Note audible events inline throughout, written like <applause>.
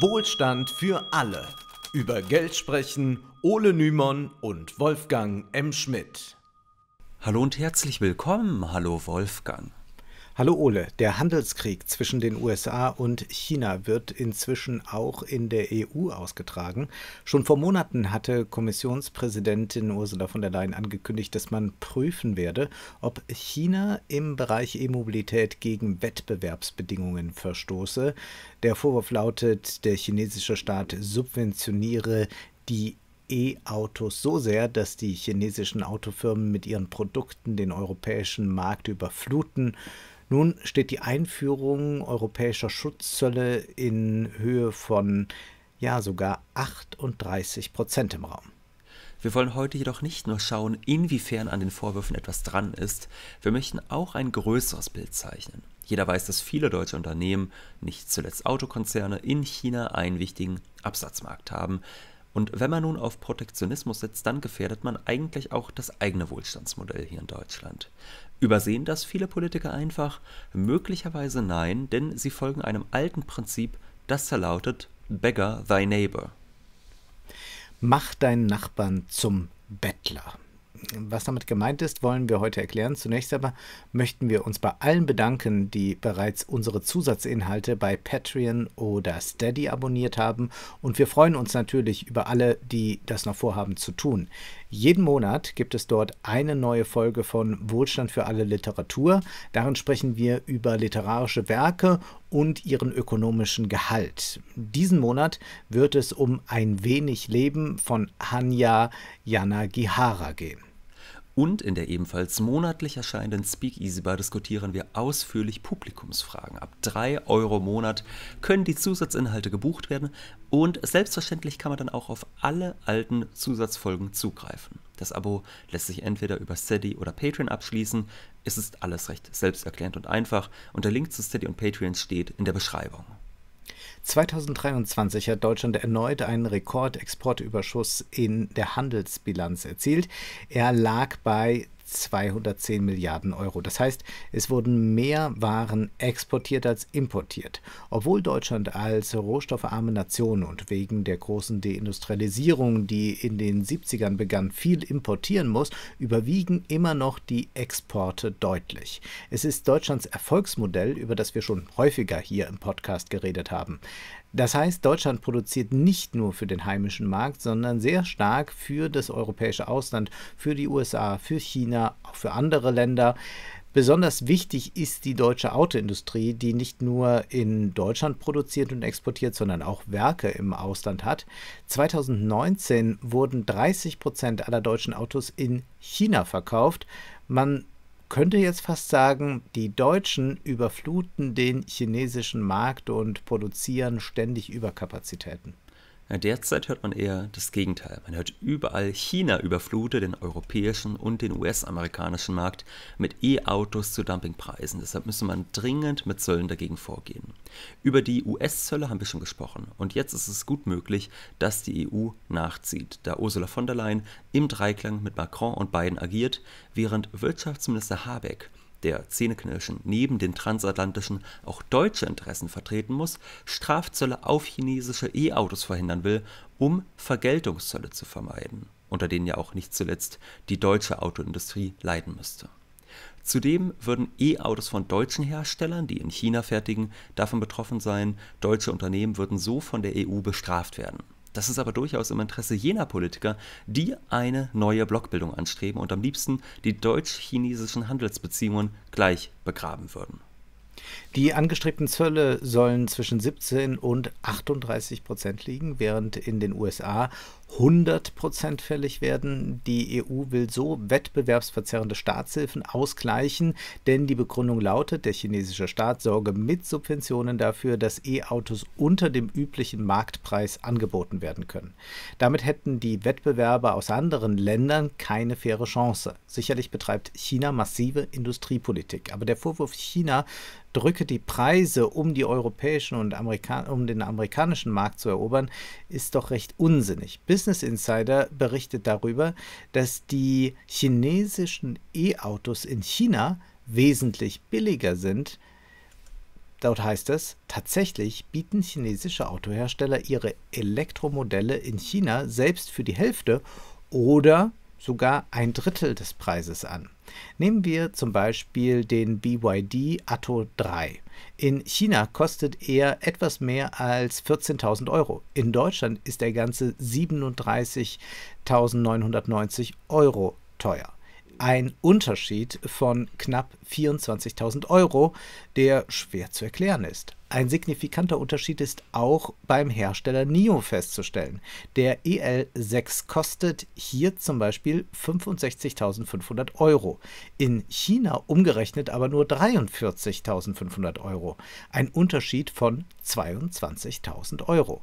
Wohlstand für alle. Über Geld sprechen Ole Nymon und Wolfgang M. Schmidt. Hallo und herzlich willkommen. Hallo Wolfgang. Hallo Ole, der Handelskrieg zwischen den USA und China wird inzwischen auch in der EU ausgetragen. Schon vor Monaten hatte Kommissionspräsidentin Ursula von der Leyen angekündigt, dass man prüfen werde, ob China im Bereich E-Mobilität gegen Wettbewerbsbedingungen verstoße. Der Vorwurf lautet, der chinesische Staat subventioniere die E-Autos so sehr, dass die chinesischen Autofirmen mit ihren Produkten den europäischen Markt überfluten. Nun steht die Einführung europäischer Schutzzölle in Höhe von ja sogar 38 Prozent im Raum. Wir wollen heute jedoch nicht nur schauen, inwiefern an den Vorwürfen etwas dran ist, wir möchten auch ein größeres Bild zeichnen. Jeder weiß, dass viele deutsche Unternehmen, nicht zuletzt Autokonzerne, in China einen wichtigen Absatzmarkt haben, und wenn man nun auf Protektionismus setzt, dann gefährdet man eigentlich auch das eigene Wohlstandsmodell hier in Deutschland. Übersehen das viele Politiker einfach? Möglicherweise nein, denn sie folgen einem alten Prinzip, das da lautet Beggar thy neighbor. Mach deinen Nachbarn zum Bettler was damit gemeint ist, wollen wir heute erklären. Zunächst aber möchten wir uns bei allen bedanken, die bereits unsere Zusatzinhalte bei Patreon oder Steady abonniert haben. Und wir freuen uns natürlich über alle, die das noch vorhaben zu tun. Jeden Monat gibt es dort eine neue Folge von Wohlstand für alle Literatur. Darin sprechen wir über literarische Werke und ihren ökonomischen Gehalt. Diesen Monat wird es um Ein wenig Leben von Hanya Yanagihara gehen. Und in der ebenfalls monatlich erscheinenden Speakeasy Bar diskutieren wir ausführlich Publikumsfragen. Ab 3 Euro im Monat können die Zusatzinhalte gebucht werden und selbstverständlich kann man dann auch auf alle alten Zusatzfolgen zugreifen. Das Abo lässt sich entweder über Steady oder Patreon abschließen. Es ist alles recht selbsterklärend und einfach und der Link zu Steady und Patreon steht in der Beschreibung. 2023 hat Deutschland erneut einen Rekordexportüberschuss in der Handelsbilanz erzielt. Er lag bei 210 Milliarden Euro. Das heißt, es wurden mehr Waren exportiert als importiert. Obwohl Deutschland als rohstoffarme Nation und wegen der großen Deindustrialisierung, die in den 70ern begann, viel importieren muss, überwiegen immer noch die Exporte deutlich. Es ist Deutschlands Erfolgsmodell, über das wir schon häufiger hier im Podcast geredet haben. Das heißt, Deutschland produziert nicht nur für den heimischen Markt, sondern sehr stark für das europäische Ausland, für die USA, für China, auch für andere Länder. Besonders wichtig ist die deutsche Autoindustrie, die nicht nur in Deutschland produziert und exportiert, sondern auch Werke im Ausland hat. 2019 wurden 30 Prozent aller deutschen Autos in China verkauft. Man könnte jetzt fast sagen, die Deutschen überfluten den chinesischen Markt und produzieren ständig Überkapazitäten. Derzeit hört man eher das Gegenteil. Man hört überall, China überflute den europäischen und den US-amerikanischen Markt mit E-Autos zu Dumpingpreisen. Deshalb müsste man dringend mit Zöllen dagegen vorgehen. Über die US-Zölle haben wir schon gesprochen. Und jetzt ist es gut möglich, dass die EU nachzieht, da Ursula von der Leyen im Dreiklang mit Macron und Biden agiert, während Wirtschaftsminister Habeck der zähneknirschen neben den transatlantischen auch deutsche Interessen vertreten muss, Strafzölle auf chinesische E-Autos verhindern will, um Vergeltungszölle zu vermeiden, unter denen ja auch nicht zuletzt die deutsche Autoindustrie leiden müsste. Zudem würden E-Autos von deutschen Herstellern, die in China fertigen, davon betroffen sein, deutsche Unternehmen würden so von der EU bestraft werden. Das ist aber durchaus im Interesse jener Politiker, die eine neue Blockbildung anstreben und am liebsten die deutsch-chinesischen Handelsbeziehungen gleich begraben würden. Die angestrebten Zölle sollen zwischen 17 und 38 Prozent liegen, während in den USA 100 Prozent fällig werden. Die EU will so wettbewerbsverzerrende Staatshilfen ausgleichen, denn die Begründung lautet, der chinesische Staat sorge mit Subventionen dafür, dass E-Autos unter dem üblichen Marktpreis angeboten werden können. Damit hätten die Wettbewerber aus anderen Ländern keine faire Chance. Sicherlich betreibt China massive Industriepolitik, aber der Vorwurf China drücke die Preise, um die europäischen und Amerika um den amerikanischen Markt zu erobern, ist doch recht unsinnig. Business Insider berichtet darüber, dass die chinesischen E-Autos in China wesentlich billiger sind. Dort heißt es, tatsächlich bieten chinesische Autohersteller ihre Elektromodelle in China selbst für die Hälfte oder sogar ein Drittel des Preises an. Nehmen wir zum Beispiel den BYD Atto 3. In China kostet er etwas mehr als 14.000 Euro. In Deutschland ist der ganze 37.990 Euro teuer ein Unterschied von knapp 24.000 Euro, der schwer zu erklären ist. Ein signifikanter Unterschied ist auch beim Hersteller NIO festzustellen. Der EL6 kostet hier zum Beispiel 65.500 Euro, in China umgerechnet aber nur 43.500 Euro, ein Unterschied von 22.000 Euro.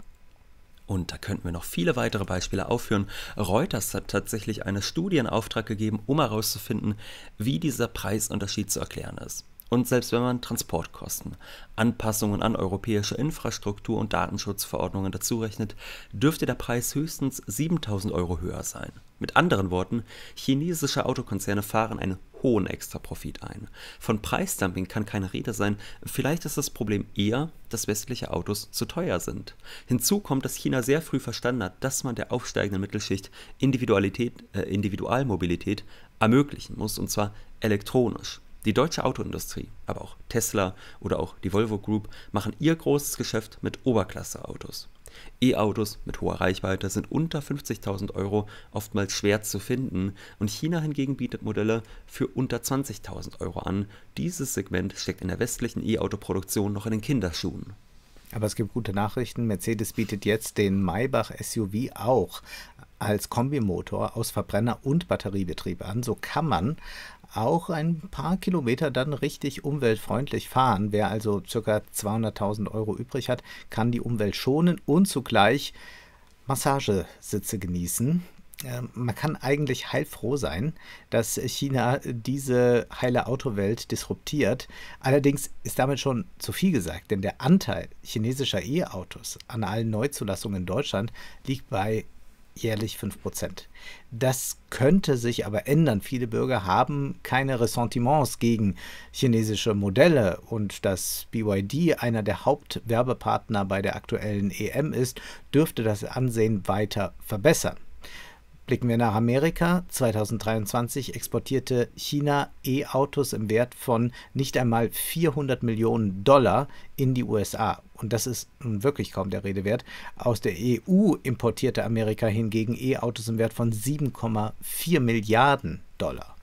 Und da könnten wir noch viele weitere Beispiele aufführen. Reuters hat tatsächlich einen Studienauftrag gegeben, um herauszufinden, wie dieser Preisunterschied zu erklären ist. Und selbst wenn man Transportkosten, Anpassungen an europäische Infrastruktur und Datenschutzverordnungen dazu rechnet, dürfte der Preis höchstens 7000 Euro höher sein. Mit anderen Worten, chinesische Autokonzerne fahren einen hohen Extraprofit ein. Von Preisdumping kann keine Rede sein, vielleicht ist das Problem eher, dass westliche Autos zu teuer sind. Hinzu kommt, dass China sehr früh verstanden hat, dass man der aufsteigenden Mittelschicht Individualität, äh, Individualmobilität ermöglichen muss, und zwar elektronisch. Die deutsche Autoindustrie, aber auch Tesla oder auch die Volvo Group machen ihr großes Geschäft mit Oberklasse-Autos. E-Autos mit hoher Reichweite sind unter 50.000 Euro oftmals schwer zu finden und China hingegen bietet Modelle für unter 20.000 Euro an. Dieses Segment steckt in der westlichen E-Auto-Produktion noch in den Kinderschuhen. Aber es gibt gute Nachrichten. Mercedes bietet jetzt den Maybach SUV auch als Kombimotor aus Verbrenner und Batteriebetrieb an. So kann man auch ein paar Kilometer dann richtig umweltfreundlich fahren. Wer also ca. 200.000 Euro übrig hat, kann die Umwelt schonen und zugleich Massagesitze genießen. Ähm, man kann eigentlich heilfroh sein, dass China diese heile Autowelt disruptiert. Allerdings ist damit schon zu viel gesagt, denn der Anteil chinesischer E-Autos an allen Neuzulassungen in Deutschland liegt bei jährlich 5%. Das könnte sich aber ändern. Viele Bürger haben keine Ressentiments gegen chinesische Modelle und dass BYD einer der Hauptwerbepartner bei der aktuellen EM ist, dürfte das Ansehen weiter verbessern. Blicken wir nach Amerika. 2023 exportierte China E-Autos im Wert von nicht einmal 400 Millionen Dollar in die USA. Und das ist nun wirklich kaum der Rede wert. Aus der EU importierte Amerika hingegen E-Autos im Wert von 7,4 Milliarden Dollar.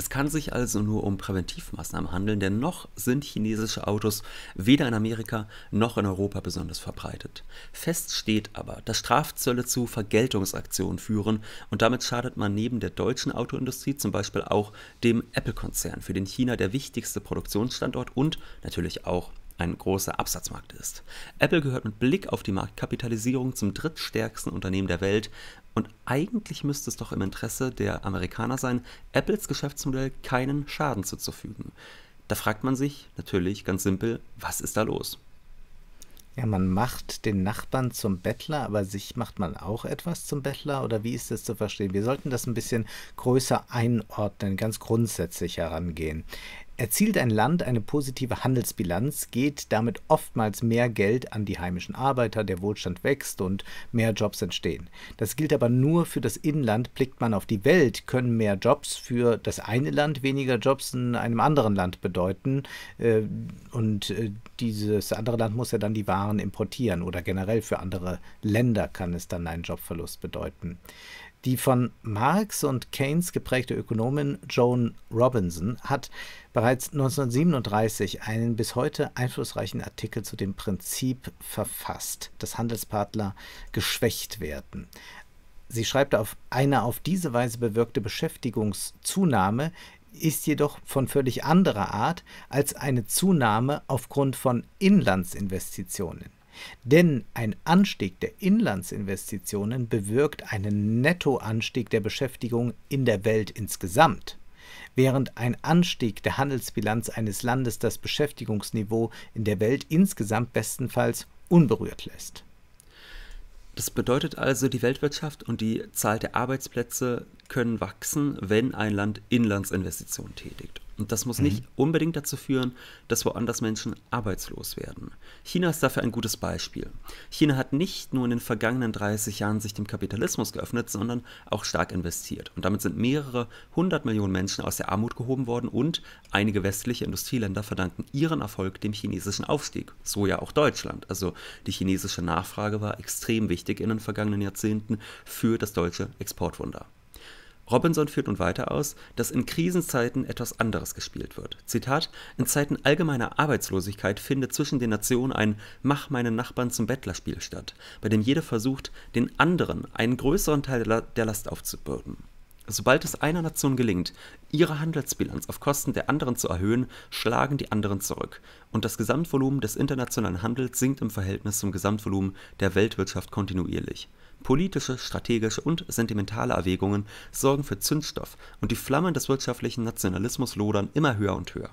Es kann sich also nur um Präventivmaßnahmen handeln, denn noch sind chinesische Autos weder in Amerika noch in Europa besonders verbreitet. Fest steht aber, dass Strafzölle zu Vergeltungsaktionen führen und damit schadet man neben der deutschen Autoindustrie zum Beispiel auch dem Apple-Konzern, für den China der wichtigste Produktionsstandort und natürlich auch ein großer Absatzmarkt ist. Apple gehört mit Blick auf die Marktkapitalisierung zum drittstärksten Unternehmen der Welt und eigentlich müsste es doch im Interesse der Amerikaner sein, Apples Geschäftsmodell keinen Schaden zuzufügen. Da fragt man sich natürlich ganz simpel, was ist da los? Ja, man macht den Nachbarn zum Bettler, aber sich macht man auch etwas zum Bettler oder wie ist das zu verstehen? Wir sollten das ein bisschen größer einordnen, ganz grundsätzlich herangehen. Erzielt ein Land eine positive Handelsbilanz, geht damit oftmals mehr Geld an die heimischen Arbeiter, der Wohlstand wächst und mehr Jobs entstehen. Das gilt aber nur für das Inland. Blickt man auf die Welt, können mehr Jobs für das eine Land weniger Jobs in einem anderen Land bedeuten. Äh, und äh, dieses andere Land muss ja dann die Waren importieren oder generell für andere Länder kann es dann einen Jobverlust bedeuten. Die von Marx und Keynes geprägte Ökonomin Joan Robinson hat bereits 1937 einen bis heute einflussreichen Artikel zu dem Prinzip verfasst, dass Handelspartner geschwächt werden. Sie schreibt auf eine auf diese Weise bewirkte Beschäftigungszunahme ist jedoch von völlig anderer Art als eine Zunahme aufgrund von Inlandsinvestitionen. Denn ein Anstieg der Inlandsinvestitionen bewirkt einen Nettoanstieg der Beschäftigung in der Welt insgesamt, während ein Anstieg der Handelsbilanz eines Landes das Beschäftigungsniveau in der Welt insgesamt bestenfalls unberührt lässt. Das bedeutet also, die Weltwirtschaft und die Zahl der Arbeitsplätze können wachsen, wenn ein Land Inlandsinvestitionen tätigt. Und das muss mhm. nicht unbedingt dazu führen, dass woanders Menschen arbeitslos werden. China ist dafür ein gutes Beispiel. China hat nicht nur in den vergangenen 30 Jahren sich dem Kapitalismus geöffnet, sondern auch stark investiert. Und damit sind mehrere hundert Millionen Menschen aus der Armut gehoben worden und einige westliche Industrieländer verdanken ihren Erfolg dem chinesischen Aufstieg. So ja auch Deutschland. Also die chinesische Nachfrage war extrem wichtig in den vergangenen Jahrzehnten für das deutsche Exportwunder. Robinson führt nun weiter aus, dass in Krisenzeiten etwas anderes gespielt wird. Zitat: In Zeiten allgemeiner Arbeitslosigkeit findet zwischen den Nationen ein Mach meinen Nachbarn zum Bettlerspiel statt, bei dem jeder versucht, den anderen einen größeren Teil der Last aufzubürden. Sobald es einer Nation gelingt, ihre Handelsbilanz auf Kosten der anderen zu erhöhen, schlagen die anderen zurück und das Gesamtvolumen des internationalen Handels sinkt im Verhältnis zum Gesamtvolumen der Weltwirtschaft kontinuierlich. Politische, strategische und sentimentale Erwägungen sorgen für Zündstoff und die Flammen des wirtschaftlichen Nationalismus lodern immer höher und höher.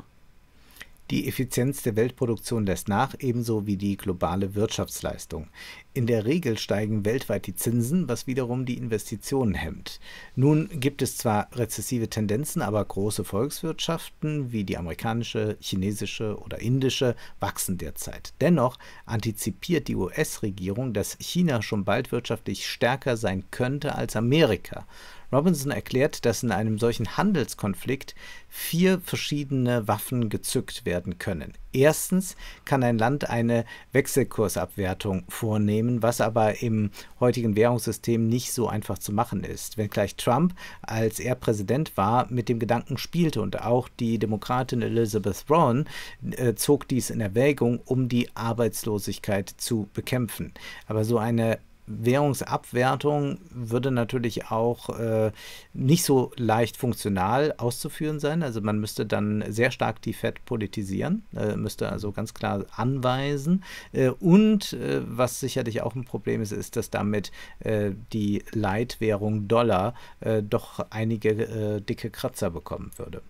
Die Effizienz der Weltproduktion lässt nach, ebenso wie die globale Wirtschaftsleistung. In der Regel steigen weltweit die Zinsen, was wiederum die Investitionen hemmt. Nun gibt es zwar rezessive Tendenzen, aber große Volkswirtschaften wie die amerikanische, chinesische oder indische wachsen derzeit. Dennoch antizipiert die US-Regierung, dass China schon bald wirtschaftlich stärker sein könnte als Amerika. Robinson erklärt, dass in einem solchen Handelskonflikt vier verschiedene Waffen gezückt werden können. Erstens kann ein Land eine Wechselkursabwertung vornehmen, was aber im heutigen Währungssystem nicht so einfach zu machen ist. Wenngleich Trump, als er Präsident war, mit dem Gedanken spielte und auch die Demokratin Elizabeth Warren äh, zog dies in Erwägung, um die Arbeitslosigkeit zu bekämpfen. Aber so eine Währungsabwertung würde natürlich auch äh, nicht so leicht funktional auszuführen sein. Also man müsste dann sehr stark die FED politisieren, äh, müsste also ganz klar anweisen. Äh, und äh, was sicherlich auch ein Problem ist, ist, dass damit äh, die Leitwährung Dollar äh, doch einige dicke Kratzer bekommen würde.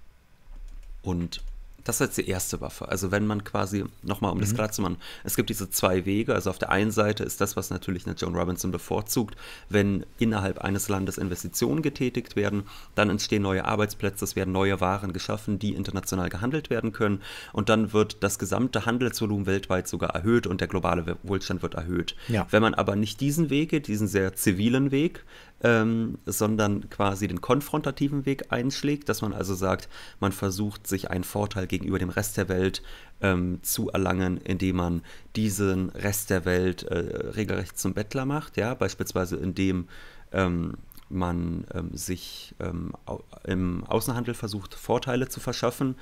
Und das ist jetzt die erste Waffe. Also wenn man quasi, nochmal um mhm. das klar zu machen, es gibt diese zwei Wege. Also auf der einen Seite ist das, was natürlich eine John Robinson bevorzugt, wenn innerhalb eines Landes Investitionen getätigt werden, dann entstehen neue Arbeitsplätze, es werden neue Waren geschaffen, die international gehandelt werden können und dann wird das gesamte Handelsvolumen weltweit sogar erhöht und der globale Wohlstand wird erhöht. Ja. Wenn man aber nicht diesen Weg geht, diesen sehr zivilen Weg, ähm, sondern quasi den konfrontativen Weg einschlägt, dass man also sagt, man versucht sich einen Vorteil gegenüber dem Rest der Welt ähm, zu erlangen, indem man diesen Rest der Welt äh, regelrecht zum Bettler macht, ja, beispielsweise indem ähm, man ähm, sich ähm, au im Außenhandel versucht, Vorteile zu verschaffen,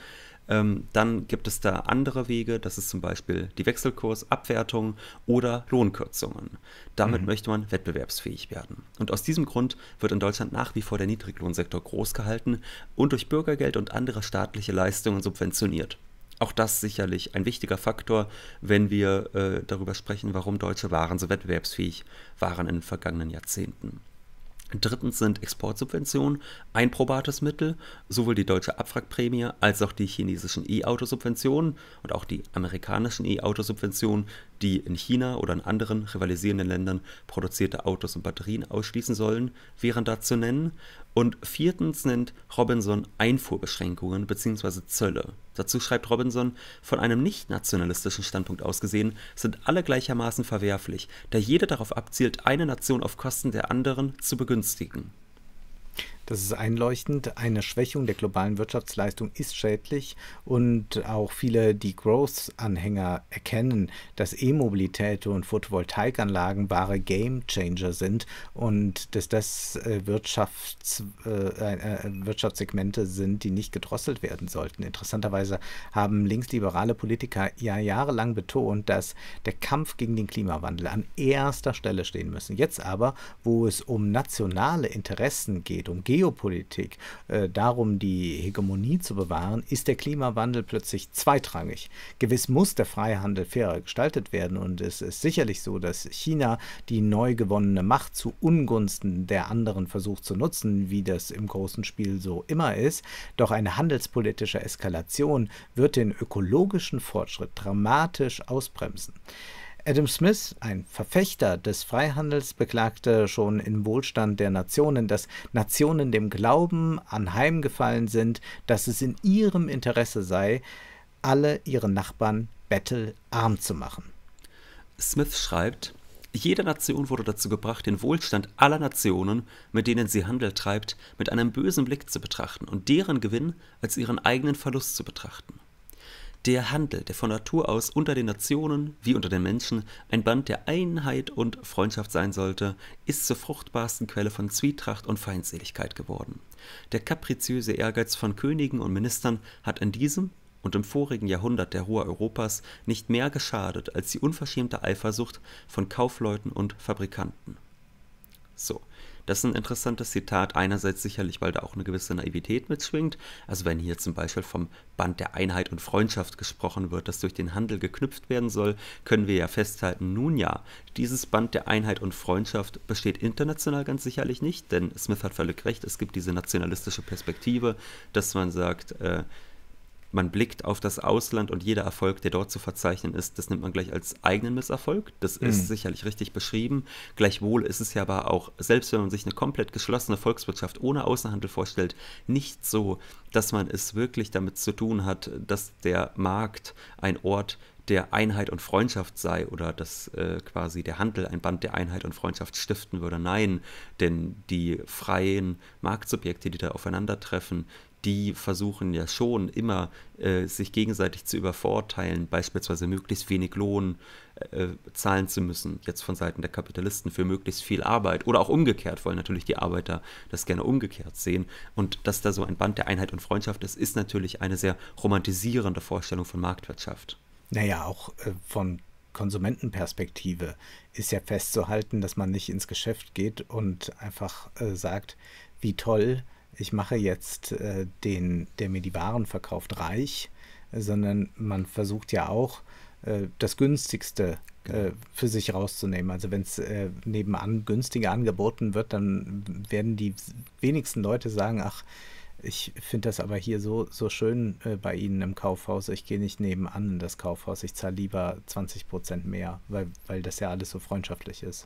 ähm, dann gibt es da andere Wege, das ist zum Beispiel die Wechselkursabwertung oder Lohnkürzungen. Damit mhm. möchte man wettbewerbsfähig werden. Und aus diesem Grund wird in Deutschland nach wie vor der Niedriglohnsektor groß gehalten und durch Bürgergeld und andere staatliche Leistungen subventioniert. Auch das sicherlich ein wichtiger Faktor, wenn wir äh, darüber sprechen, warum deutsche Waren so wettbewerbsfähig waren in den vergangenen Jahrzehnten. Drittens sind Exportsubventionen ein probates Mittel. Sowohl die deutsche Abwrackprämie als auch die chinesischen E-Autosubventionen und auch die amerikanischen E-Autosubventionen die in China oder in anderen rivalisierenden Ländern produzierte Autos und Batterien ausschließen sollen, wären da zu nennen. Und viertens nennt Robinson Einfuhrbeschränkungen bzw. Zölle. Dazu schreibt Robinson, von einem nicht nationalistischen Standpunkt aus gesehen sind alle gleichermaßen verwerflich, da jeder darauf abzielt, eine Nation auf Kosten der anderen zu begünstigen. Das ist einleuchtend. Eine Schwächung der globalen Wirtschaftsleistung ist schädlich und auch viele, die Growth-Anhänger erkennen, dass E-Mobilität und Photovoltaikanlagen wahre Game-Changer sind und dass das äh, Wirtschafts, äh, äh, äh, Wirtschaftssegmente sind, die nicht gedrosselt werden sollten. Interessanterweise haben linksliberale Politiker ja jahrelang betont, dass der Kampf gegen den Klimawandel an erster Stelle stehen müssen. Jetzt aber, wo es um nationale Interessen geht, um Ge Geopolitik, äh, darum die Hegemonie zu bewahren, ist der Klimawandel plötzlich zweitrangig. Gewiss muss der Freihandel fairer gestaltet werden und es ist sicherlich so, dass China die neu gewonnene Macht zu Ungunsten der anderen versucht zu nutzen, wie das im großen Spiel so immer ist. Doch eine handelspolitische Eskalation wird den ökologischen Fortschritt dramatisch ausbremsen. Adam Smith, ein Verfechter des Freihandels, beklagte schon im Wohlstand der Nationen, dass Nationen dem Glauben anheimgefallen sind, dass es in ihrem Interesse sei, alle ihre Nachbarn bettelarm zu machen. Smith schreibt, jede Nation wurde dazu gebracht, den Wohlstand aller Nationen, mit denen sie Handel treibt, mit einem bösen Blick zu betrachten und deren Gewinn als ihren eigenen Verlust zu betrachten der Handel, der von Natur aus unter den Nationen wie unter den Menschen ein Band der Einheit und Freundschaft sein sollte, ist zur fruchtbarsten Quelle von Zwietracht und Feindseligkeit geworden. Der kapriziöse Ehrgeiz von Königen und Ministern hat in diesem und im vorigen Jahrhundert der Ruhr Europas nicht mehr geschadet als die unverschämte Eifersucht von Kaufleuten und Fabrikanten. So, das ist ein interessantes Zitat. Einerseits sicherlich, weil da auch eine gewisse Naivität mitschwingt. Also wenn hier zum Beispiel vom Band der Einheit und Freundschaft gesprochen wird, das durch den Handel geknüpft werden soll, können wir ja festhalten, nun ja, dieses Band der Einheit und Freundschaft besteht international ganz sicherlich nicht, denn Smith hat völlig recht, es gibt diese nationalistische Perspektive, dass man sagt, äh, man blickt auf das Ausland und jeder Erfolg, der dort zu verzeichnen ist, das nimmt man gleich als eigenen Misserfolg. Das mhm. ist sicherlich richtig beschrieben. Gleichwohl ist es ja aber auch, selbst wenn man sich eine komplett geschlossene Volkswirtschaft ohne Außenhandel vorstellt, nicht so, dass man es wirklich damit zu tun hat, dass der Markt ein Ort der Einheit und Freundschaft sei oder dass äh, quasi der Handel ein Band der Einheit und Freundschaft stiften würde. Nein, denn die freien Marktsubjekte, die da aufeinandertreffen, die versuchen ja schon immer, äh, sich gegenseitig zu übervorteilen, beispielsweise möglichst wenig Lohn äh, zahlen zu müssen, jetzt von Seiten der Kapitalisten für möglichst viel Arbeit oder auch umgekehrt, wollen natürlich die Arbeiter das gerne umgekehrt sehen. Und dass da so ein Band der Einheit und Freundschaft ist, ist natürlich eine sehr romantisierende Vorstellung von Marktwirtschaft. Naja, auch äh, von Konsumentenperspektive ist ja festzuhalten, dass man nicht ins Geschäft geht und einfach äh, sagt, wie toll ich mache jetzt äh, den, der mir die Waren verkauft, reich, sondern man versucht ja auch, äh, das Günstigste äh, genau. für sich rauszunehmen. Also wenn es äh, nebenan günstiger angeboten wird, dann werden die wenigsten Leute sagen, ach, ich finde das aber hier so, so schön äh, bei Ihnen im Kaufhaus. Ich gehe nicht nebenan in das Kaufhaus. Ich zahle lieber 20 Prozent mehr, weil, weil das ja alles so freundschaftlich ist.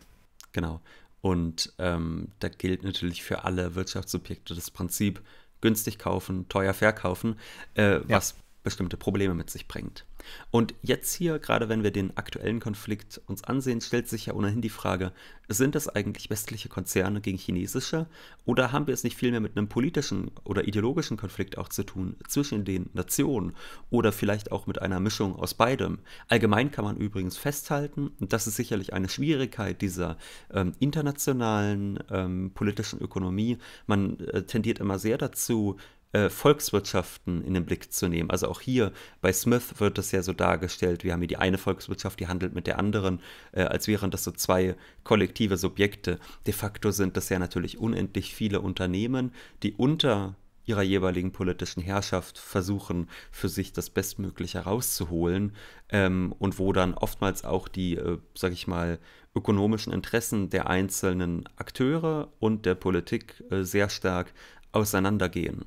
Genau. Und ähm, da gilt natürlich für alle Wirtschaftssubjekte das Prinzip günstig kaufen, teuer verkaufen, äh, ja. was bestimmte Probleme mit sich bringt. Und jetzt hier, gerade wenn wir den aktuellen Konflikt uns ansehen, stellt sich ja ohnehin die Frage, sind das eigentlich westliche Konzerne gegen chinesische oder haben wir es nicht vielmehr mit einem politischen oder ideologischen Konflikt auch zu tun zwischen den Nationen oder vielleicht auch mit einer Mischung aus beidem? Allgemein kann man übrigens festhalten, und das ist sicherlich eine Schwierigkeit dieser ähm, internationalen ähm, politischen Ökonomie, man äh, tendiert immer sehr dazu, äh, Volkswirtschaften in den Blick zu nehmen. Also auch hier bei Smith wird das ja so dargestellt, wir haben hier die eine Volkswirtschaft, die handelt mit der anderen, äh, als wären das so zwei kollektive Subjekte. De facto sind das ja natürlich unendlich viele Unternehmen, die unter ihrer jeweiligen politischen Herrschaft versuchen, für sich das Bestmögliche rauszuholen ähm, und wo dann oftmals auch die, äh, sag ich mal, ökonomischen Interessen der einzelnen Akteure und der Politik äh, sehr stark auseinandergehen.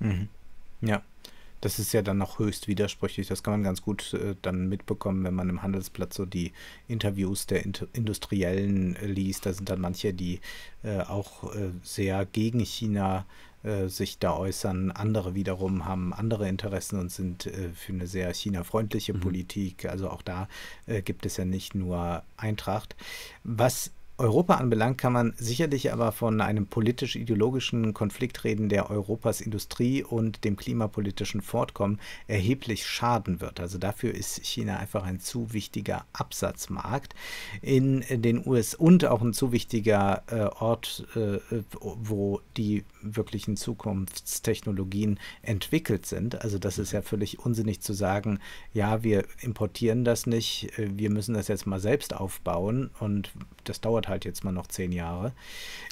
Mhm. Ja. Das ist ja dann noch höchst widersprüchlich. Das kann man ganz gut äh, dann mitbekommen, wenn man im Handelsblatt so die Interviews der Int Industriellen äh, liest. Da sind dann manche, die äh, auch äh, sehr gegen China äh, sich da äußern. Andere wiederum haben andere Interessen und sind äh, für eine sehr China-freundliche mhm. Politik. Also auch da gibt es ja nicht nur Eintracht. Was Europa anbelangt, kann man sicherlich aber von einem politisch-ideologischen Konflikt reden, der Europas Industrie und dem klimapolitischen Fortkommen erheblich schaden wird. Also dafür ist China einfach ein zu wichtiger Absatzmarkt in den US und auch ein zu wichtiger äh, Ort, äh, wo die wirklichen Zukunftstechnologien entwickelt sind. Also das ist ja mhm. völlig unsinnig zu sagen, ja, wir importieren das nicht, äh, wir müssen das jetzt mal selbst aufbauen und das dauert halt jetzt mal noch zehn Jahre.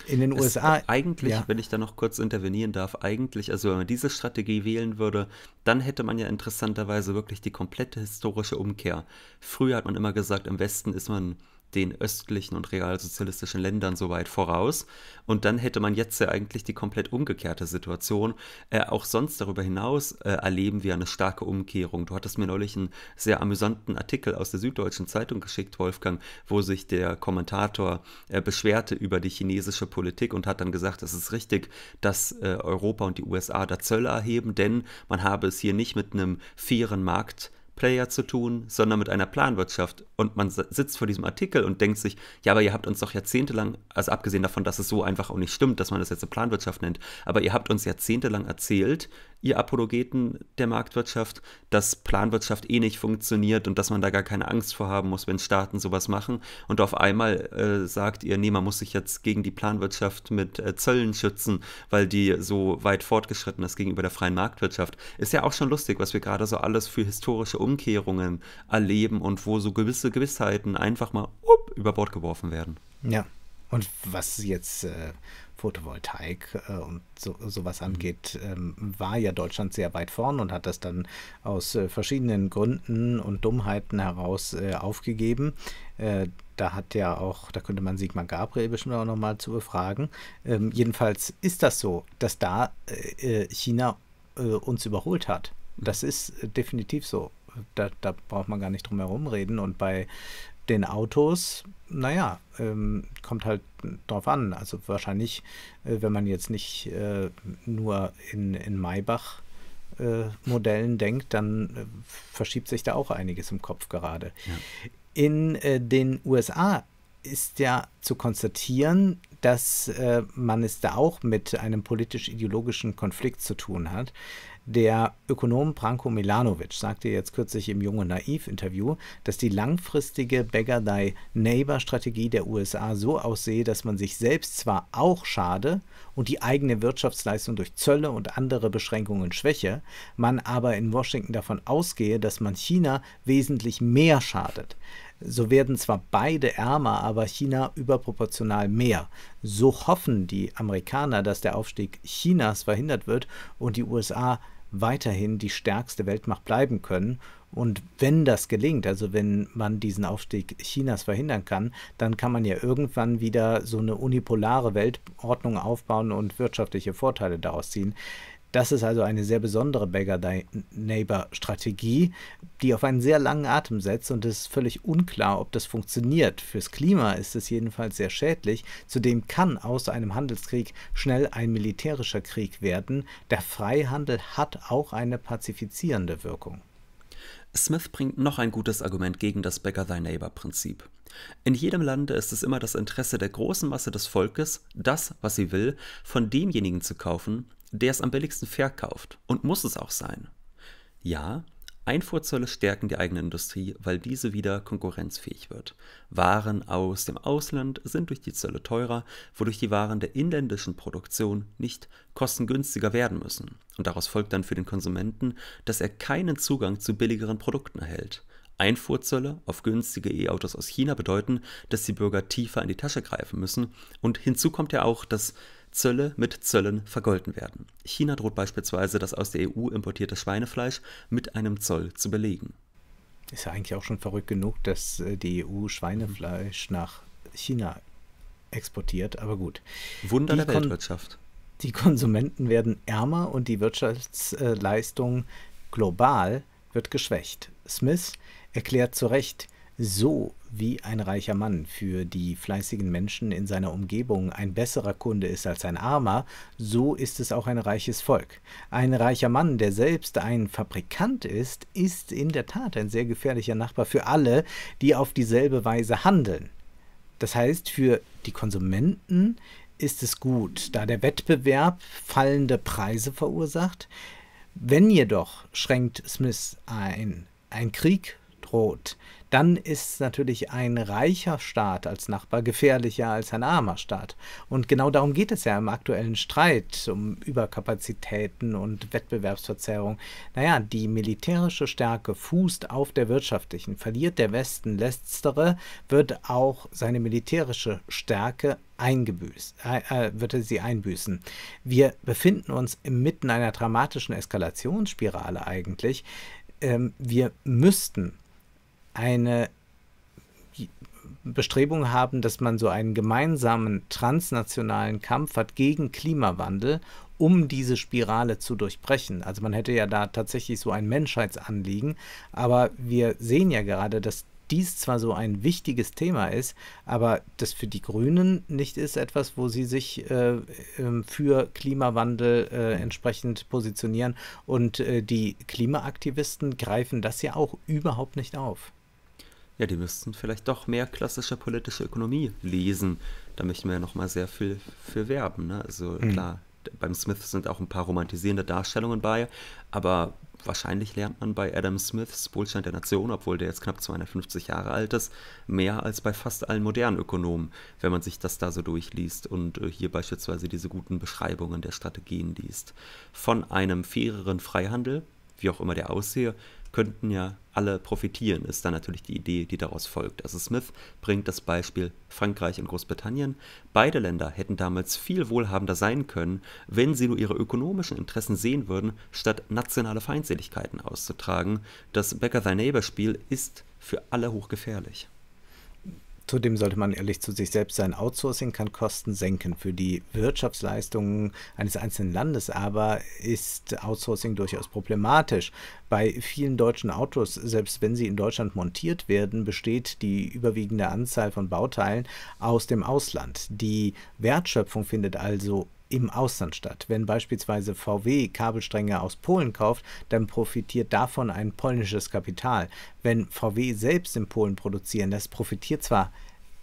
In den es USA. Eigentlich, ja. wenn ich da noch kurz intervenieren darf, eigentlich, also wenn man diese Strategie wählen würde, dann hätte man ja interessanterweise wirklich die komplette historische Umkehr. Früher hat man immer gesagt, im Westen ist man den östlichen und realsozialistischen Ländern so weit voraus. Und dann hätte man jetzt ja eigentlich die komplett umgekehrte Situation. Äh, auch sonst darüber hinaus äh, erleben wir eine starke Umkehrung. Du hattest mir neulich einen sehr amüsanten Artikel aus der Süddeutschen Zeitung geschickt, Wolfgang, wo sich der Kommentator äh, beschwerte über die chinesische Politik und hat dann gesagt, es ist richtig, dass äh, Europa und die USA da Zölle erheben, denn man habe es hier nicht mit einem fairen Markt Player zu tun, sondern mit einer Planwirtschaft. Und man sitzt vor diesem Artikel und denkt sich, ja, aber ihr habt uns doch jahrzehntelang, also abgesehen davon, dass es so einfach auch nicht stimmt, dass man das jetzt eine Planwirtschaft nennt, aber ihr habt uns jahrzehntelang erzählt, ihr Apologeten der Marktwirtschaft, dass Planwirtschaft eh nicht funktioniert und dass man da gar keine Angst vor haben muss, wenn Staaten sowas machen. Und auf einmal äh, sagt ihr, nee, man muss sich jetzt gegen die Planwirtschaft mit äh, Zöllen schützen, weil die so weit fortgeschritten ist gegenüber der freien Marktwirtschaft. Ist ja auch schon lustig, was wir gerade so alles für historische Umkehrungen erleben und wo so gewisse Gewissheiten einfach mal up, über Bord geworfen werden. Ja. Und was jetzt äh, Photovoltaik äh, und so, sowas mhm. angeht, ähm, war ja Deutschland sehr weit vorn und hat das dann aus äh, verschiedenen Gründen und Dummheiten heraus äh, aufgegeben. Äh, da hat ja auch, da könnte man Sigmar Gabriel bestimmt auch nochmal zu befragen. Ähm, jedenfalls ist das so, dass da äh, äh, China uns überholt hat. Das ist definitiv so. Da, da, braucht man gar nicht drum herum reden. Und bei den Autos, naja, ähm, kommt halt drauf an. Also wahrscheinlich, äh, wenn man jetzt nicht äh, nur in, in Maybach äh, Modellen denkt, dann äh, verschiebt sich da auch einiges im Kopf gerade. Ja. In äh, den USA ist ja zu konstatieren, dass äh, man es da auch mit einem politisch-ideologischen Konflikt zu tun hat. Der Ökonom Branko Milanovic sagte jetzt kürzlich im Junge Naiv-Interview, dass die langfristige Beggar-thy-Neighbor-Strategie der USA so aussehe, dass man sich selbst zwar auch schade und die eigene Wirtschaftsleistung durch Zölle und andere Beschränkungen schwäche, man aber in Washington davon ausgehe, dass man China wesentlich mehr schadet. So werden zwar beide ärmer, aber China überproportional mehr. So hoffen die Amerikaner, dass der Aufstieg Chinas verhindert wird und die USA weiterhin die stärkste Weltmacht bleiben können. Und wenn das gelingt, also wenn man diesen Aufstieg Chinas verhindern kann, dann kann man ja irgendwann wieder so eine unipolare Weltordnung aufbauen und wirtschaftliche Vorteile daraus ziehen. Das ist also eine sehr besondere Beggar-Neighbor-Strategie, die auf einen sehr langen Atem setzt und es ist völlig unklar, ob das funktioniert. Fürs Klima ist es jedenfalls sehr schädlich. Zudem kann aus einem Handelskrieg schnell ein militärischer Krieg werden. Der Freihandel hat auch eine pazifizierende Wirkung. Smith bringt noch ein gutes Argument gegen das Beggar Thy Neighbor Prinzip. In jedem Lande ist es immer das Interesse der großen Masse des Volkes, das, was sie will, von demjenigen zu kaufen, der es am billigsten verkauft. Und muss es auch sein. Ja, Einfuhrzölle stärken die eigene Industrie, weil diese wieder konkurrenzfähig wird. Waren aus dem Ausland sind durch die Zölle teurer, wodurch die Waren der inländischen Produktion nicht kostengünstiger werden müssen. Und daraus folgt dann für den Konsumenten, dass er keinen Zugang zu billigeren Produkten erhält. Einfuhrzölle auf günstige E-Autos aus China bedeuten, dass die Bürger tiefer in die Tasche greifen müssen. Und hinzu kommt ja auch, dass Zölle mit Zöllen vergolten werden. China droht beispielsweise, das aus der EU importierte Schweinefleisch mit einem Zoll zu belegen. Ist ja eigentlich auch schon verrückt genug, dass äh, die EU Schweinefleisch mhm. nach China exportiert, aber gut. Wunder die der Weltwirtschaft. Kon die Konsumenten werden ärmer und die Wirtschaftsleistung global wird geschwächt. Smith erklärt zu Recht, so wie ein reicher Mann für die fleißigen Menschen in seiner Umgebung ein besserer Kunde ist als ein armer, so ist es auch ein reiches Volk. Ein reicher Mann, der selbst ein Fabrikant ist, ist in der Tat ein sehr gefährlicher Nachbar für alle, die auf dieselbe Weise handeln. Das heißt, für die Konsumenten ist es gut, da der Wettbewerb fallende Preise verursacht. Wenn jedoch, schränkt Smith ein, ein Krieg droht, dann ist natürlich ein reicher Staat als Nachbar gefährlicher als ein armer Staat. Und genau darum geht es ja im aktuellen Streit um Überkapazitäten und Wettbewerbsverzerrung. Naja, die militärische Stärke fußt auf der wirtschaftlichen. Verliert der Westen letztere, wird auch seine militärische Stärke eingebüßt, äh, äh würde sie einbüßen. Wir befinden uns inmitten einer dramatischen Eskalationsspirale eigentlich. Ähm, wir müssten eine Bestrebung haben, dass man so einen gemeinsamen transnationalen Kampf hat gegen Klimawandel, um diese Spirale zu durchbrechen. Also man hätte ja da tatsächlich so ein Menschheitsanliegen, aber wir sehen ja gerade, dass dies zwar so ein wichtiges Thema ist, aber das für die Grünen nicht ist etwas, wo sie sich äh, ähm, für Klimawandel äh, entsprechend positionieren. Und äh, die Klimaaktivisten greifen das ja auch überhaupt nicht auf ja, die müssten vielleicht doch mehr klassische politische Ökonomie lesen. Da möchten wir ja nochmal sehr viel für werben. Ne? Also mhm. klar, beim Smith sind auch ein paar romantisierende Darstellungen bei, aber wahrscheinlich lernt man bei Adam Smiths Wohlstand der Nation, obwohl der jetzt knapp 250 Jahre alt ist, mehr als bei fast allen modernen Ökonomen, wenn man sich das da so durchliest und äh, hier beispielsweise diese guten Beschreibungen der Strategien liest. Von einem faireren Freihandel, wie auch immer der aussehe, könnten ja alle profitieren, ist dann natürlich die Idee, die daraus folgt. Also Smith bringt das Beispiel Frankreich und Großbritannien. Beide Länder hätten damals viel wohlhabender sein können, wenn sie nur ihre ökonomischen Interessen sehen würden, statt nationale Feindseligkeiten auszutragen. Das Becker thy Neighbor Spiel ist für alle hochgefährlich. Zudem sollte man ehrlich zu sich selbst sein. Outsourcing kann Kosten senken. Für die Wirtschaftsleistungen eines einzelnen Landes aber ist Outsourcing durchaus problematisch. Bei vielen deutschen Autos, selbst wenn sie in Deutschland montiert werden, besteht die überwiegende Anzahl von Bauteilen aus dem Ausland. Die Wertschöpfung findet also im Ausland statt. Wenn beispielsweise VW Kabelstränge aus Polen kauft, dann profitiert davon ein polnisches Kapital. Wenn VW selbst in Polen produzieren, das profitiert zwar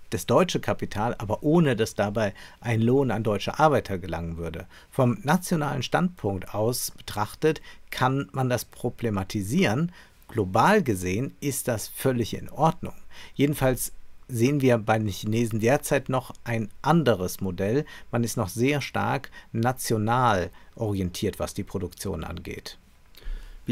das deutsche Kapital, aber ohne dass dabei ein Lohn an deutsche Arbeiter gelangen würde. Vom nationalen Standpunkt aus betrachtet kann man das problematisieren. Global gesehen ist das völlig in Ordnung. Jedenfalls sehen wir bei den Chinesen derzeit noch ein anderes Modell. Man ist noch sehr stark national orientiert, was die Produktion angeht.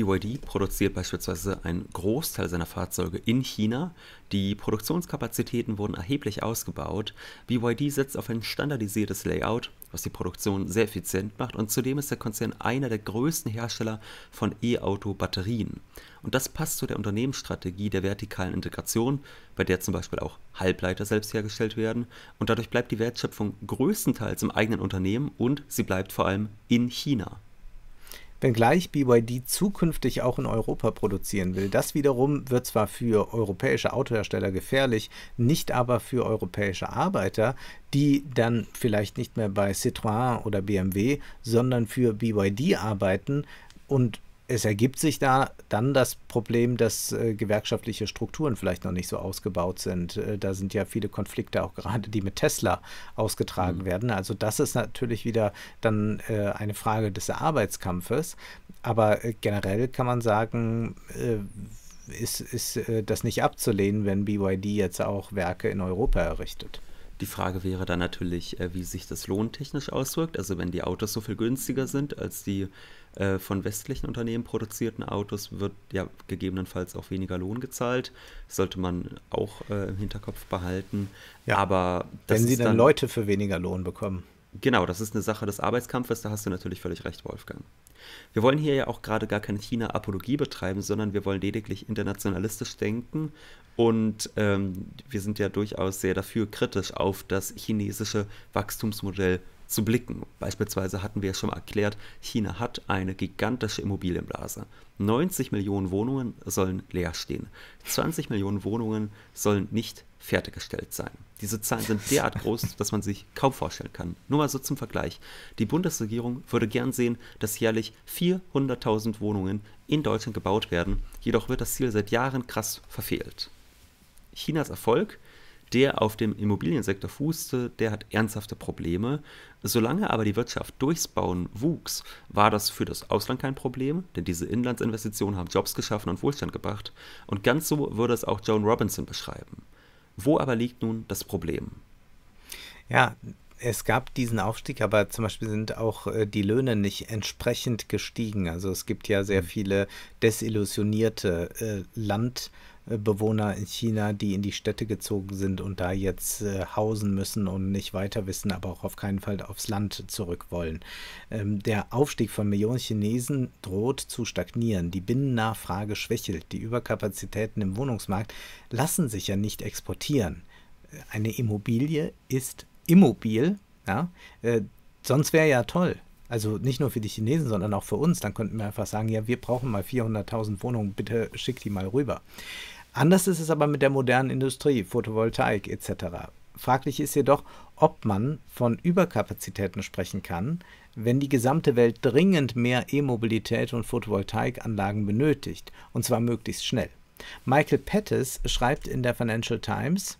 BYD produziert beispielsweise einen Großteil seiner Fahrzeuge in China. Die Produktionskapazitäten wurden erheblich ausgebaut. BYD setzt auf ein standardisiertes Layout, was die Produktion sehr effizient macht. Und zudem ist der Konzern einer der größten Hersteller von E-Auto-Batterien. Und das passt zu der Unternehmensstrategie der vertikalen Integration, bei der zum Beispiel auch Halbleiter selbst hergestellt werden. Und dadurch bleibt die Wertschöpfung größtenteils im eigenen Unternehmen und sie bleibt vor allem in China wenngleich BYD zukünftig auch in Europa produzieren will. Das wiederum wird zwar für europäische Autohersteller gefährlich, nicht aber für europäische Arbeiter, die dann vielleicht nicht mehr bei Citroën oder BMW, sondern für BYD arbeiten und es ergibt sich da dann das Problem, dass äh, gewerkschaftliche Strukturen vielleicht noch nicht so ausgebaut sind. Äh, da sind ja viele Konflikte auch gerade, die mit Tesla ausgetragen mhm. werden. Also das ist natürlich wieder dann äh, eine Frage des Arbeitskampfes. Aber äh, generell kann man sagen, äh, ist, ist äh, das nicht abzulehnen, wenn BYD jetzt auch Werke in Europa errichtet. Die Frage wäre dann natürlich, äh, wie sich das lohntechnisch auswirkt. Also wenn die Autos so viel günstiger sind als die äh, von westlichen Unternehmen produzierten Autos, wird ja gegebenenfalls auch weniger Lohn gezahlt. Das sollte man auch äh, im Hinterkopf behalten. Ja, Aber wenn sie dann, dann Leute für weniger Lohn bekommen. Genau, das ist eine Sache des Arbeitskampfes, da hast du natürlich völlig recht, Wolfgang. Wir wollen hier ja auch gerade gar keine China-Apologie betreiben, sondern wir wollen lediglich internationalistisch denken und ähm, wir sind ja durchaus sehr dafür kritisch auf das chinesische Wachstumsmodell zu blicken. Beispielsweise hatten wir ja schon mal erklärt, China hat eine gigantische Immobilienblase. 90 Millionen Wohnungen sollen leer stehen. 20 Millionen Wohnungen sollen nicht fertiggestellt sein. Diese Zahlen sind derart <laughs> groß, dass man sich kaum vorstellen kann. Nur mal so zum Vergleich. Die Bundesregierung würde gern sehen, dass jährlich 400.000 Wohnungen in Deutschland gebaut werden. Jedoch wird das Ziel seit Jahren krass verfehlt. Chinas Erfolg der auf dem Immobiliensektor fußte, der hat ernsthafte Probleme. Solange aber die Wirtschaft durchs Bauen wuchs, war das für das Ausland kein Problem, denn diese Inlandsinvestitionen haben Jobs geschaffen und Wohlstand gebracht. Und ganz so würde es auch Joan Robinson beschreiben. Wo aber liegt nun das Problem? Ja, es gab diesen Aufstieg, aber zum Beispiel sind auch äh, die Löhne nicht entsprechend gestiegen. Also es gibt ja sehr mhm. viele desillusionierte äh, Land. Bewohner in China, die in die Städte gezogen sind und da jetzt äh, hausen müssen und nicht weiter wissen, aber auch auf keinen Fall aufs Land zurück wollen. Ähm, der Aufstieg von Millionen Chinesen droht zu stagnieren. Die Binnennachfrage schwächelt. Die Überkapazitäten im Wohnungsmarkt lassen sich ja nicht exportieren. Eine Immobilie ist immobil. Ja? Äh, sonst wäre ja toll also nicht nur für die Chinesen, sondern auch für uns, dann könnten wir einfach sagen, ja, wir brauchen mal 400.000 Wohnungen, bitte schickt die mal rüber. Anders ist es aber mit der modernen Industrie, Photovoltaik etc. Fraglich ist jedoch, ob man von Überkapazitäten sprechen kann, wenn die gesamte Welt dringend mehr E-Mobilität und Photovoltaikanlagen benötigt, und zwar möglichst schnell. Michael Pettis schreibt in der Financial Times,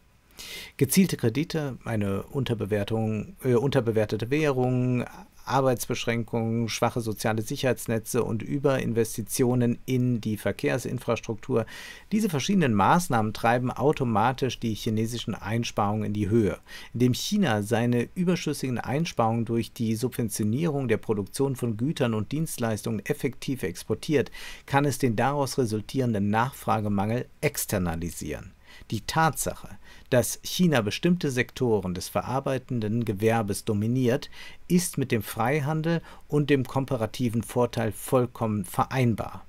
Gezielte Kredite, eine Unterbewertung, äh, unterbewertete Währung, Arbeitsbeschränkungen, schwache soziale Sicherheitsnetze und Überinvestitionen in die Verkehrsinfrastruktur. Diese verschiedenen Maßnahmen treiben automatisch die chinesischen Einsparungen in die Höhe. Indem China seine überschüssigen Einsparungen durch die Subventionierung der Produktion von Gütern und Dienstleistungen effektiv exportiert, kann es den daraus resultierenden Nachfragemangel externalisieren. Die Tatsache, dass China bestimmte Sektoren des verarbeitenden Gewerbes dominiert, ist mit dem Freihandel und dem komparativen Vorteil vollkommen vereinbar.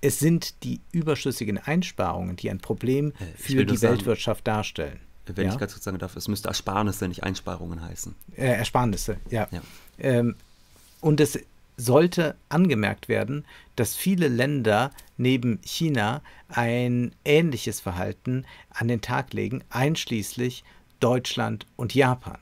Es sind die überschüssigen Einsparungen, die ein Problem äh, für die sagen, Weltwirtschaft darstellen. Wenn ja? ich ganz kurz sagen darf, es müsste Ersparnisse, nicht Einsparungen heißen. Äh, Ersparnisse, ja. ja. Ähm, und es sollte angemerkt werden, dass viele Länder neben China ein ähnliches Verhalten an den Tag legen, einschließlich Deutschland und Japan.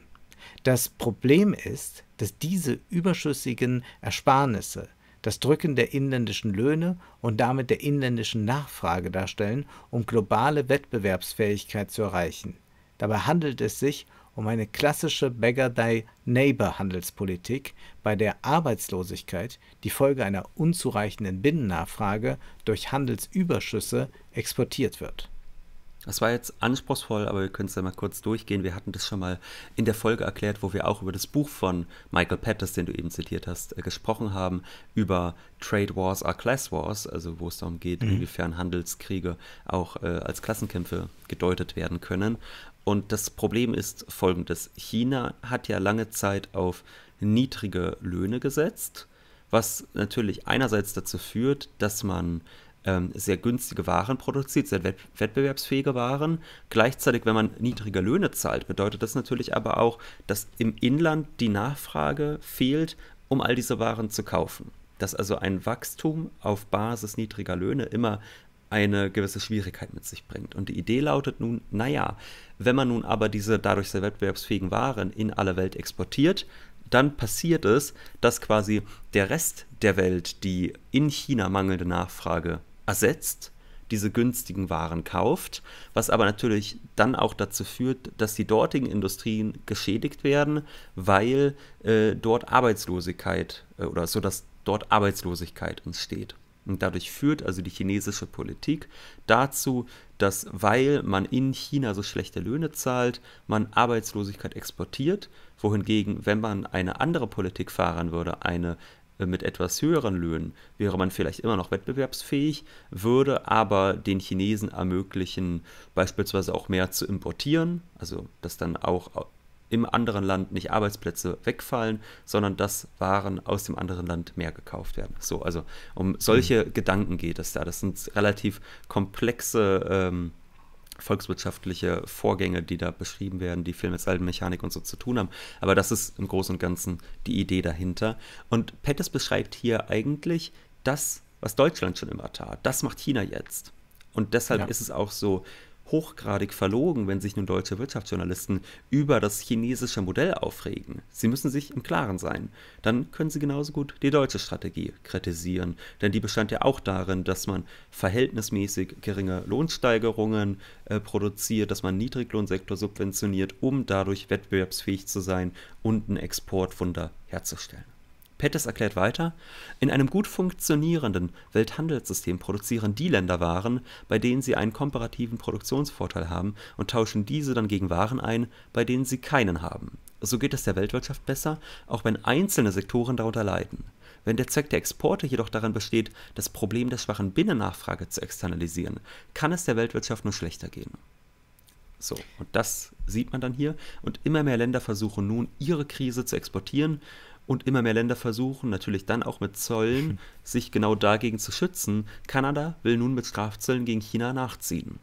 Das Problem ist, dass diese überschüssigen Ersparnisse das Drücken der inländischen Löhne und damit der inländischen Nachfrage darstellen, um globale Wettbewerbsfähigkeit zu erreichen. Dabei handelt es sich um um eine klassische Beggar-thy-Neighbor-Handelspolitik, bei der Arbeitslosigkeit, die Folge einer unzureichenden Binnennachfrage, durch Handelsüberschüsse exportiert wird. Das war jetzt anspruchsvoll, aber wir können es ja mal kurz durchgehen. Wir hatten das schon mal in der Folge erklärt, wo wir auch über das Buch von Michael Pettis, den du eben zitiert hast, äh, gesprochen haben, über Trade Wars are Class Wars, also wo es darum geht, mhm. inwiefern Handelskriege auch äh, als Klassenkämpfe gedeutet werden können. Und das Problem ist folgendes. China hat ja lange Zeit auf niedrige Löhne gesetzt, was natürlich einerseits dazu führt, dass man ähm, sehr günstige Waren produziert, sehr wettbewerbsfähige Waren. Gleichzeitig, wenn man niedrige Löhne zahlt, bedeutet das natürlich aber auch, dass im Inland die Nachfrage fehlt, um all diese Waren zu kaufen dass also ein Wachstum auf Basis niedriger Löhne immer eine gewisse Schwierigkeit mit sich bringt. Und die Idee lautet nun, naja, wenn man nun aber diese dadurch sehr wettbewerbsfähigen Waren in alle Welt exportiert, dann passiert es, dass quasi der Rest der Welt die in China mangelnde Nachfrage ersetzt, diese günstigen Waren kauft, was aber natürlich dann auch dazu führt, dass die dortigen Industrien geschädigt werden, weil äh, dort Arbeitslosigkeit äh, oder so, dass dort Arbeitslosigkeit entsteht. Und dadurch führt also die chinesische Politik dazu, dass weil man in China so schlechte Löhne zahlt, man Arbeitslosigkeit exportiert, wohingegen, wenn man eine andere Politik fahren würde, eine äh, mit etwas höheren Löhnen, wäre man vielleicht immer noch wettbewerbsfähig, würde aber den Chinesen ermöglichen, beispielsweise auch mehr zu importieren, also das dann auch im anderen Land nicht Arbeitsplätze wegfallen, sondern dass Waren aus dem anderen Land mehr gekauft werden. So, also um solche mhm. Gedanken geht es da. Das sind relativ komplexe ähm, volkswirtschaftliche Vorgänge, die da beschrieben werden, die viel mit Salbenmechanik und so zu tun haben. Aber das ist im Großen und Ganzen die Idee dahinter. Und Pettis beschreibt hier eigentlich das, was Deutschland schon immer tat. Das macht China jetzt. Und deshalb ja. ist es auch so hochgradig verlogen, wenn sich nun deutsche Wirtschaftsjournalisten über das chinesische Modell aufregen. Sie müssen sich im Klaren sein. Dann können sie genauso gut die deutsche Strategie kritisieren, denn die bestand ja auch darin, dass man verhältnismäßig geringe Lohnsteigerungen äh, produziert, dass man Niedriglohnsektor subventioniert, um dadurch wettbewerbsfähig zu sein und ein Exportwunder herzustellen. Pettis erklärt weiter, in einem gut funktionierenden Welthandelssystem produzieren die Länder Waren, bei denen sie einen komparativen Produktionsvorteil haben und tauschen diese dann gegen Waren ein, bei denen sie keinen haben. So geht es der Weltwirtschaft besser, auch wenn einzelne Sektoren darunter leiden. Wenn der Zweck der Exporte jedoch darin besteht, das Problem der schwachen Binnennachfrage zu externalisieren, kann es der Weltwirtschaft nur schlechter gehen. So, und das sieht man dann hier. Und immer mehr Länder versuchen nun, ihre Krise zu exportieren und immer mehr Länder versuchen, natürlich dann auch mit Zöllen, hm. sich genau dagegen zu schützen. Kanada will nun mit Strafzöllen gegen China nachziehen.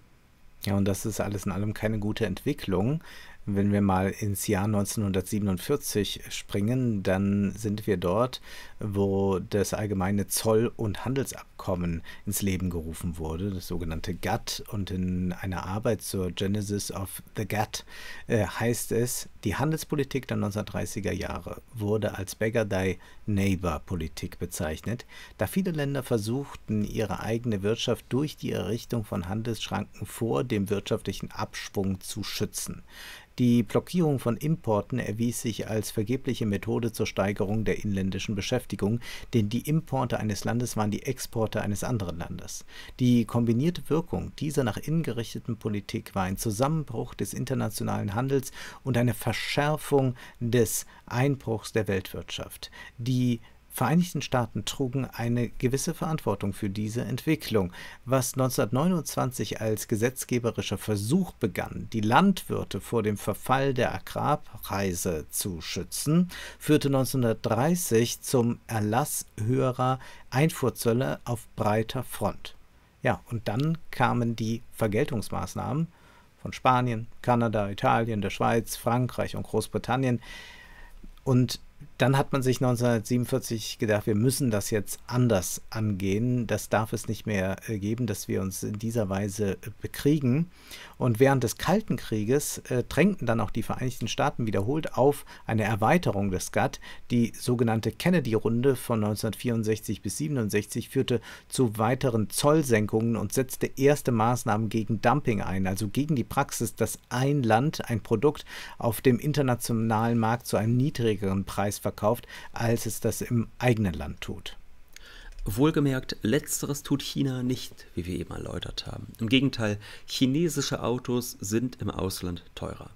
Ja, und das ist alles in allem keine gute Entwicklung. Wenn wir mal ins Jahr 1947 springen, dann sind wir dort, wo das allgemeine Zoll- und Handelsabkommen ins Leben gerufen wurde, das sogenannte GATT. Und in einer Arbeit zur Genesis of the GATT äh, heißt es, die Handelspolitik der 1930er Jahre wurde als Beggarday Neighbor-Politik bezeichnet, da viele Länder versuchten, ihre eigene Wirtschaft durch die Errichtung von Handelsschranken vor dem wirtschaftlichen Abschwung zu schützen. Die Blockierung von Importen erwies sich als vergebliche Methode zur Steigerung der inländischen Beschäftigung, denn die Importe eines Landes waren die Exporte eines anderen Landes. Die kombinierte Wirkung dieser nach innen gerichteten Politik war ein Zusammenbruch des internationalen Handels und eine Verschärfung des Einbruchs der Weltwirtschaft. Die die Vereinigten Staaten trugen eine gewisse Verantwortung für diese Entwicklung. Was 1929 als gesetzgeberischer Versuch begann, die Landwirte vor dem Verfall der Agrarpreise zu schützen, führte 1930 zum Erlass höherer Einfuhrzölle auf breiter Front. Ja, und dann kamen die Vergeltungsmaßnahmen von Spanien, Kanada, Italien, der Schweiz, Frankreich und Großbritannien. Und dann hat man sich 1947 gedacht, wir müssen das jetzt anders angehen. Das darf es nicht mehr äh, geben, dass wir uns in dieser Weise äh, bekriegen. Und während des Kalten Krieges äh, drängten dann auch die Vereinigten Staaten wiederholt auf eine Erweiterung des GATT. Die sogenannte Kennedy-Runde von 1964 bis 67 führte zu weiteren Zollsenkungen und setzte erste Maßnahmen gegen Dumping ein, also gegen die Praxis, dass ein Land ein Produkt auf dem internationalen Markt zu einem niedrigeren Preis verkauft, als es das im eigenen Land tut. Wohlgemerkt, letzteres tut China nicht, wie wir eben erläutert haben. Im Gegenteil, chinesische Autos sind im Ausland teurer.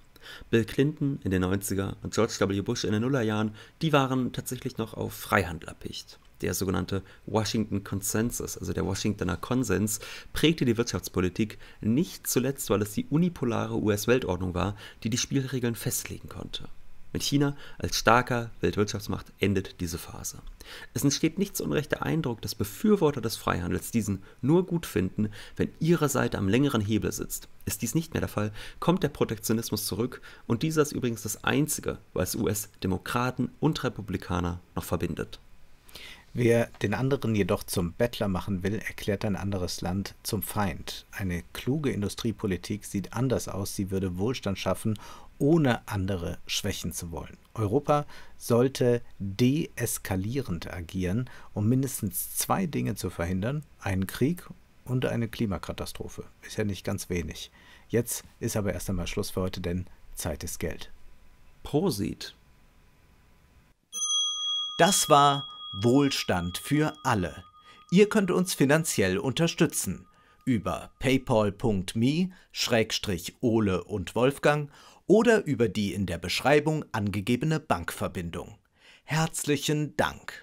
Bill Clinton in den 90er und George W. Bush in den Nullerjahren, die waren tatsächlich noch auf Freihandlerpicht. Der sogenannte Washington Consensus, also der Washingtoner Konsens, prägte die Wirtschaftspolitik nicht zuletzt, weil es die unipolare US-Weltordnung war, die die Spielregeln festlegen konnte. Mit China als starker Weltwirtschaftsmacht endet diese Phase. Es entsteht nicht nichts unrecht der Eindruck, dass Befürworter des Freihandels diesen nur gut finden, wenn ihre Seite am längeren Hebel sitzt. Ist dies nicht mehr der Fall, kommt der Protektionismus zurück und dieser ist übrigens das einzige, was US-Demokraten und Republikaner noch verbindet. Wer den anderen jedoch zum Bettler machen will, erklärt ein anderes Land zum Feind. Eine kluge Industriepolitik sieht anders aus, sie würde Wohlstand schaffen, ohne andere schwächen zu wollen. Europa sollte deeskalierend agieren, um mindestens zwei Dinge zu verhindern, einen Krieg und eine Klimakatastrophe. Ist ja nicht ganz wenig. Jetzt ist aber erst einmal Schluss für heute, denn Zeit ist Geld. Prosit. Das war Wohlstand für alle. Ihr könnt uns finanziell unterstützen über paypal.me-ole und Wolfgang oder über die in der Beschreibung angegebene Bankverbindung. Herzlichen Dank!